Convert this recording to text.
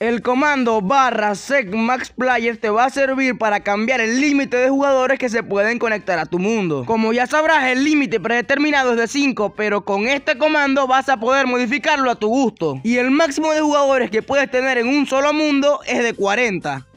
El comando barra SecMax te va a servir para cambiar el límite de jugadores que se pueden conectar a tu mundo. Como ya sabrás, el límite predeterminado es de 5, pero con este comando vas a poder modificarlo a tu gusto. Y el máximo de jugadores que puedes tener en un solo mundo es de 40.